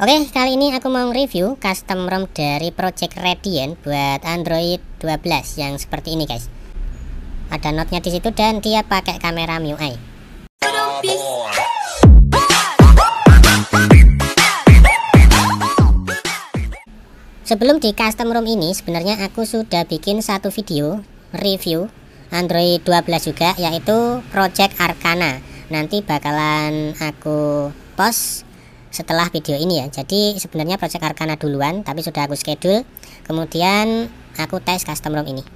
Oke, kali ini aku mau review custom ROM dari Project Radiant buat Android 12 yang seperti ini, guys. Ada notnya di situ dan dia pakai kamera MIUI. Sebelum di custom ROM ini, sebenarnya aku sudah bikin satu video review Android 12 juga, yaitu Project Arcana. Nanti bakalan aku post setelah video ini ya jadi sebenarnya project Arkana duluan tapi sudah aku schedule kemudian aku tes custom ROM ini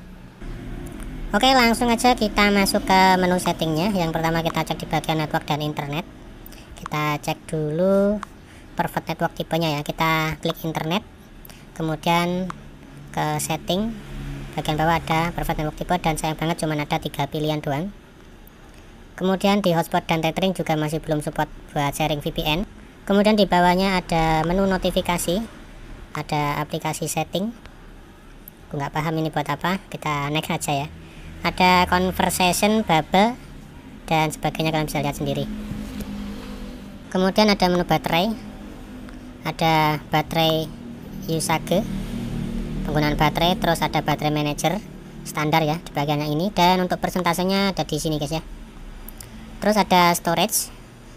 oke langsung aja kita masuk ke menu settingnya yang pertama kita cek di bagian network dan internet kita cek dulu perfect network tipenya ya kita klik internet kemudian ke setting bagian bawah ada perfect network tipe dan sayang banget cuma ada tiga pilihan doang kemudian di hotspot dan tethering juga masih belum support buat sharing VPN kemudian di bawahnya ada menu notifikasi ada aplikasi setting aku nggak paham ini buat apa kita next aja ya ada conversation bubble dan sebagainya kalian bisa lihat sendiri kemudian ada menu baterai ada baterai usage, penggunaan baterai terus ada baterai manager standar ya di bagian ini dan untuk persentasenya ada di sini guys ya terus ada storage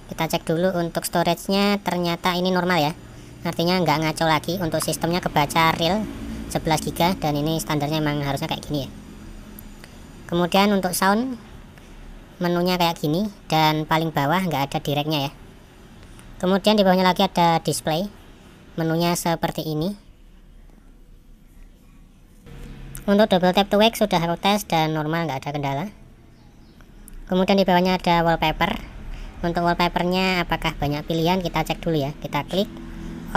kita cek dulu untuk storage-nya ternyata ini normal ya artinya nggak ngaco lagi untuk sistemnya kebaca real 11 Giga dan ini standarnya memang harusnya kayak gini ya kemudian untuk sound menunya kayak gini dan paling bawah nggak ada directnya ya kemudian di bawahnya lagi ada display menunya seperti ini untuk double tap to wake sudah aku tes dan normal nggak ada kendala kemudian di bawahnya ada wallpaper untuk wallpapernya apakah banyak pilihan kita cek dulu ya kita klik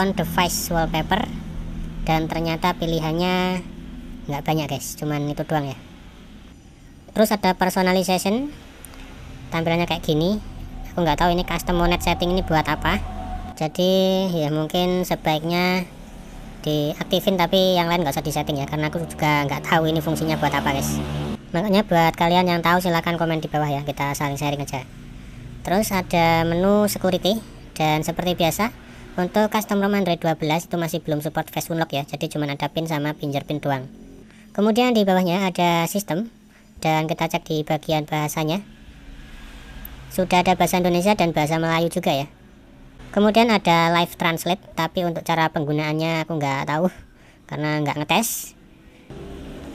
on device wallpaper dan ternyata pilihannya nggak banyak guys cuman itu doang ya terus ada personalization tampilannya kayak gini aku nggak tahu ini custom monet setting ini buat apa jadi ya mungkin sebaiknya diaktifin tapi yang lain nggak usah setting ya karena aku juga nggak tahu ini fungsinya buat apa guys makanya buat kalian yang tahu silahkan komen di bawah ya kita saling sharing aja terus ada menu security dan seperti biasa untuk custom ROM Android 12 itu masih belum support face unlock ya jadi cuma ada pin sama pin doang kemudian di bawahnya ada sistem dan kita cek di bagian bahasanya sudah ada bahasa Indonesia dan bahasa Melayu juga ya kemudian ada live translate tapi untuk cara penggunaannya aku nggak tahu karena nggak ngetes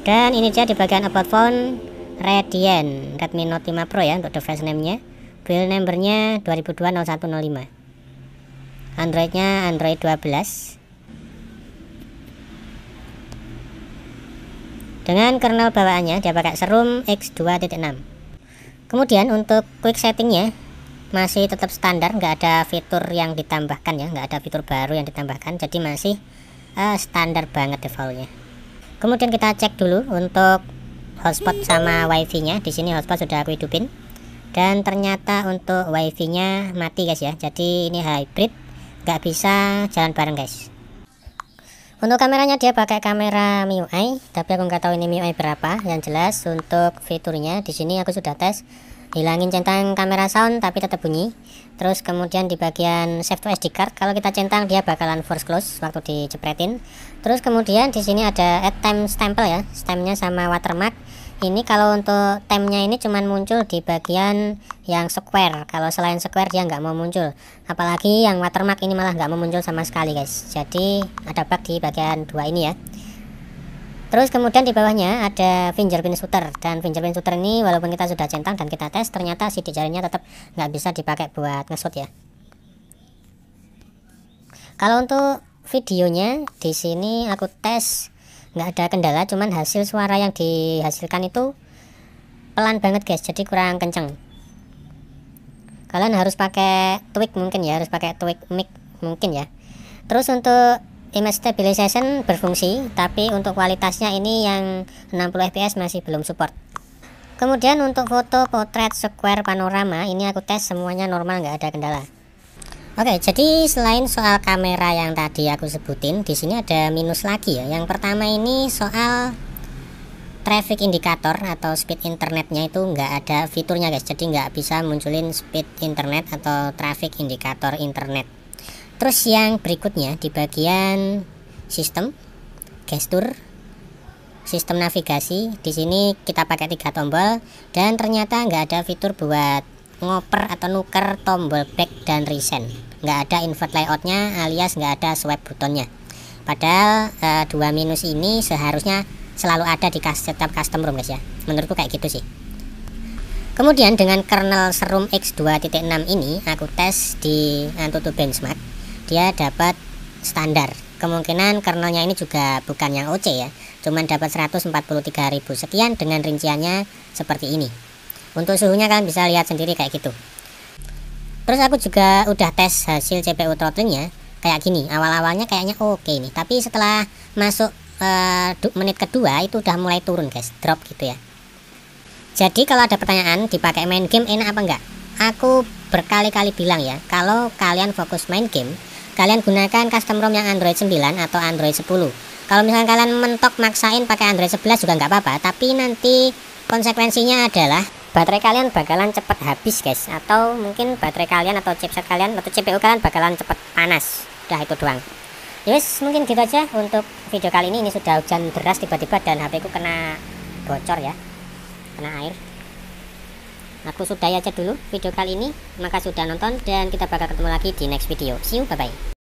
dan ini dia di bagian about phone Radian Redmi Note 5 Pro ya untuk device name-nya build numbernya 20020105 Androidnya Android 12 dengan kernel bawaannya dia pakai serum X2.6 kemudian untuk quick settingnya masih tetap standar nggak ada fitur yang ditambahkan ya nggak ada fitur baru yang ditambahkan jadi masih uh, standar banget defaultnya kemudian kita cek dulu untuk hotspot sama wifi nya di sini hotspot sudah aku hidupin dan ternyata untuk wifi nya mati guys ya jadi ini hybrid nggak bisa jalan bareng guys untuk kameranya dia pakai kamera MIUI tapi aku nggak tahu ini MIUI berapa yang jelas untuk fiturnya di sini aku sudah tes hilangin centang kamera sound tapi tetap bunyi terus kemudian di bagian save to SD card kalau kita centang dia bakalan force close waktu dicepretin terus kemudian di sini ada add time stempel ya stempelnya sama watermark ini kalau untuk temnya ini cuman muncul di bagian yang square kalau selain square dia nggak mau muncul apalagi yang watermark ini malah nggak mau muncul sama sekali guys jadi ada bug di bagian dua ini ya Terus kemudian di bawahnya ada fingerprint shooter dan fingerprint shooter ini walaupun kita sudah centang dan kita tes ternyata sidik jarinya tetap nggak bisa dipakai buat ngesut ya. Kalau untuk videonya di sini aku tes nggak ada kendala cuman hasil suara yang dihasilkan itu pelan banget guys jadi kurang kenceng kalian harus pakai tweak mungkin ya harus pakai tweak mic mungkin ya terus untuk image stabilization berfungsi tapi untuk kualitasnya ini yang 60 fps masih belum support kemudian untuk foto potret square panorama ini aku tes semuanya normal nggak ada kendala Oke, jadi selain soal kamera yang tadi aku sebutin, di sini ada minus lagi ya. Yang pertama ini soal traffic indicator atau speed internetnya itu nggak ada fiturnya guys. Jadi nggak bisa munculin speed internet atau traffic indicator internet. Terus yang berikutnya di bagian sistem, gestur, sistem navigasi. Di sini kita pakai tiga tombol dan ternyata nggak ada fitur buat ngoper atau nuker tombol back dan recent nggak ada invert layoutnya alias nggak ada swipe buttonnya padahal e, dua minus ini seharusnya selalu ada di setiap custom room guys ya menurutku kayak gitu sih kemudian dengan kernel serum x2.6 ini aku tes di Antutu eh, benchmark dia dapat standar kemungkinan kernelnya ini juga bukan yang OC ya cuman dapat 143.000 sekian dengan rinciannya seperti ini untuk suhunya kalian bisa lihat sendiri kayak gitu terus aku juga udah tes hasil CPU throttlingnya kayak gini awal-awalnya kayaknya oke nih tapi setelah masuk uh, menit kedua itu udah mulai turun guys drop gitu ya jadi kalau ada pertanyaan dipakai main game enak apa enggak aku berkali-kali bilang ya kalau kalian fokus main game kalian gunakan custom ROM yang Android 9 atau Android 10 kalau misalnya kalian mentok maksain pakai Android 11 juga nggak apa-apa tapi nanti konsekuensinya adalah baterai kalian bakalan cepat habis guys atau mungkin baterai kalian atau chipset kalian atau CPU kalian bakalan cepat panas udah itu doang yes ya mungkin gitu aja untuk video kali ini ini sudah hujan deras tiba-tiba dan HP ku kena bocor ya kena air aku sudah aja dulu video kali ini maka sudah nonton dan kita bakal ketemu lagi di next video see you bye bye